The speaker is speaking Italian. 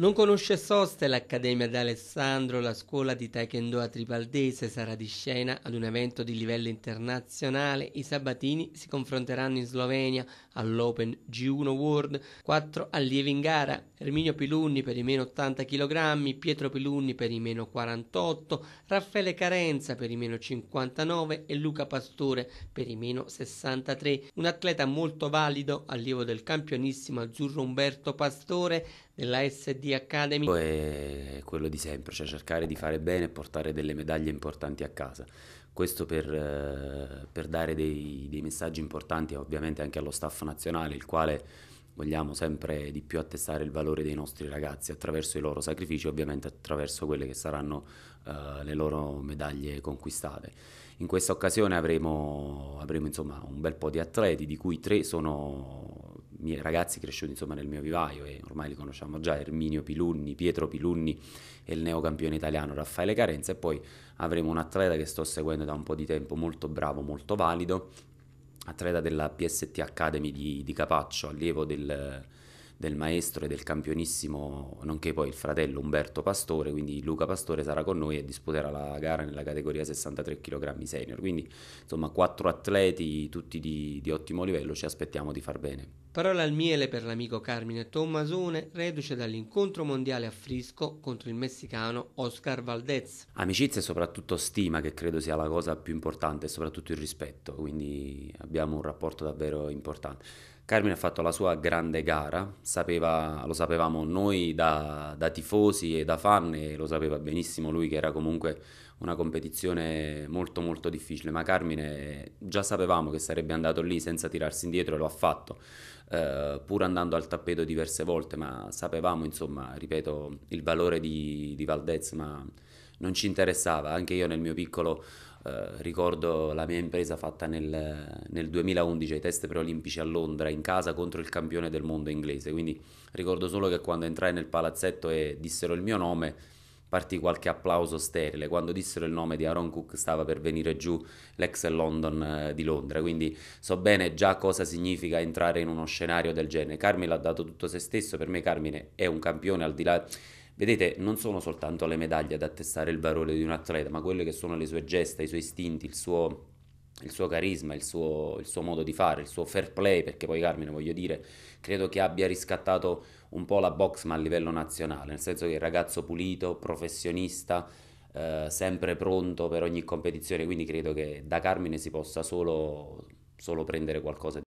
Non conosce soste l'Accademia d'Alessandro, la scuola di Taekwondo a Tripaldese sarà di scena ad un evento di livello internazionale. I Sabatini si confronteranno in Slovenia all'Open G1 World, 4 allievi in gara, Erminio Pilunni per i meno 80 kg, Pietro Pilunni per i meno 48, Raffaele Carenza per i meno 59 e Luca Pastore per i meno 63. Un atleta molto valido, allievo del campionissimo azzurro Umberto Pastore, della SD Academy? È quello di sempre, cioè cercare di fare bene e portare delle medaglie importanti a casa. Questo per, eh, per dare dei, dei, messaggi importanti ovviamente anche allo staff nazionale, il quale vogliamo sempre di più attestare il valore dei nostri ragazzi attraverso i loro sacrifici, ovviamente attraverso quelle che saranno uh, le loro medaglie conquistate. In questa occasione avremo, avremo insomma, un bel po' di atleti, di cui tre sono miei ragazzi cresciuti insomma, nel mio vivaio e ormai li conosciamo già, Erminio Pilunni, Pietro Pilunni e il neocampione italiano Raffaele Carenza e poi avremo un atleta che sto seguendo da un po' di tempo, molto bravo, molto valido, atleta della PST Academy di, di Capaccio, allievo del del maestro e del campionissimo, nonché poi il fratello Umberto Pastore, quindi Luca Pastore sarà con noi e disputerà la gara nella categoria 63 kg senior. Quindi insomma quattro atleti tutti di, di ottimo livello, ci aspettiamo di far bene. Parola al miele per l'amico Carmine Tommasone, reduce dall'incontro mondiale a Frisco contro il messicano Oscar Valdez. Amicizia e soprattutto stima che credo sia la cosa più importante e soprattutto il rispetto, quindi abbiamo un rapporto davvero importante. Carmine ha fatto la sua grande gara, sapeva, lo sapevamo noi da, da, tifosi e da fan e lo sapeva benissimo lui che era comunque una competizione molto molto difficile, ma Carmine già sapevamo che sarebbe andato lì senza tirarsi indietro e lo ha fatto, eh, pur andando al tappeto diverse volte, ma sapevamo insomma, ripeto, il valore di, di Valdez, ma non ci interessava, anche io nel mio piccolo eh, ricordo la mia impresa fatta nel, nel 2011 ai test preolimpici a Londra in casa contro il campione del mondo inglese, quindi ricordo solo che quando entrai nel palazzetto e dissero il mio nome partì qualche applauso sterile. Quando dissero il nome di Aaron Cook stava per venire giù l'ex London eh, di Londra, quindi so bene già cosa significa entrare in uno scenario del genere. Carmine ha dato tutto se stesso, per me Carmine è un campione al di là Vedete, non sono soltanto le medaglie ad attestare il valore di un atleta, ma quelle che sono le sue gesta, i suoi istinti, il suo, il suo carisma, il suo, il suo, modo di fare, il suo fair play, perché poi Carmine, voglio dire, credo che abbia riscattato un po' la box, ma a livello nazionale, nel senso che è un ragazzo pulito, professionista, eh, sempre pronto per ogni competizione, quindi credo che da Carmine si possa solo, solo prendere qualcosa di...